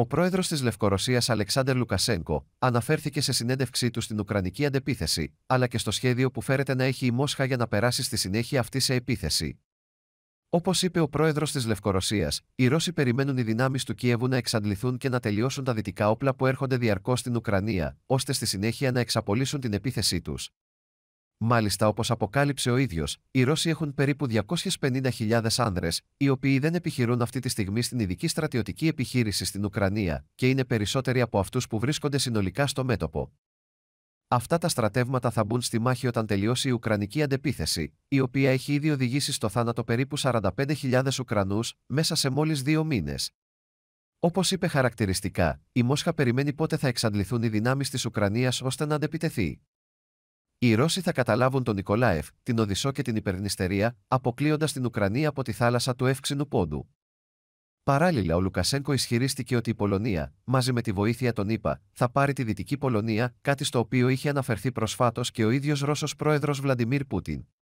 Ο πρόεδρος της Λευκορωσίας Αλεξάνδρ Λουκασέγκο αναφέρθηκε σε συνέντευξή του στην Ουκρανική αντεπίθεση, αλλά και στο σχέδιο που φέρεται να έχει η Μόσχα για να περάσει στη συνέχεια αυτή σε επίθεση. Όπως είπε ο πρόεδρος της Λευκορωσίας, οι Ρώσοι περιμένουν οι δυνάμεις του Κίεβου να εξαντληθούν και να τελειώσουν τα δυτικά όπλα που έρχονται διαρκώς στην Ουκρανία, ώστε στη συνέχεια να εξαπολύσουν την επίθεσή τους. Μάλιστα, όπως αποκάλυψε ο ίδιος, οι Ρώσοι έχουν περίπου 250.000 άνδρες, οι οποίοι δεν επιχειρούν αυτή τη στιγμή στην ειδική στρατιωτική επιχείρηση στην Ουκρανία και είναι περισσότεροι από αυτούς που βρίσκονται συνολικά στο μέτωπο. Αυτά τα στρατεύματα θα μπουν στη μάχη όταν τελειώσει η Ουκρανική αντεπίθεση, η οποία έχει ήδη οδηγήσει στο θάνατο περίπου 45.000 Ουκρανούς μέσα σε μόλις δύο μήνες. Όπως είπε χαρακτηριστικά, η Μόσχα περιμένει πότε θα εξαντληθούν οι δυνάμεις της Ουκρανίας ώστε να αντεπιτεθεί οι Ρώσοι θα καταλάβουν τον Νικολάεφ, την Οδυσσό και την Υπερνηστερία, αποκλείοντας την Ουκρανία από τη θάλασσα του εύξηνου πόντου. Παράλληλα, ο Λουκασένκο ισχυρίστηκε ότι η Πολωνία, μαζί με τη βοήθεια των ΗΠΑ, θα πάρει τη Δυτική Πολωνία, κάτι στο οποίο είχε αναφερθεί προσφάτως και ο ίδιος Ρώσος πρόεδρος Βλαντιμίρ Πούτιν.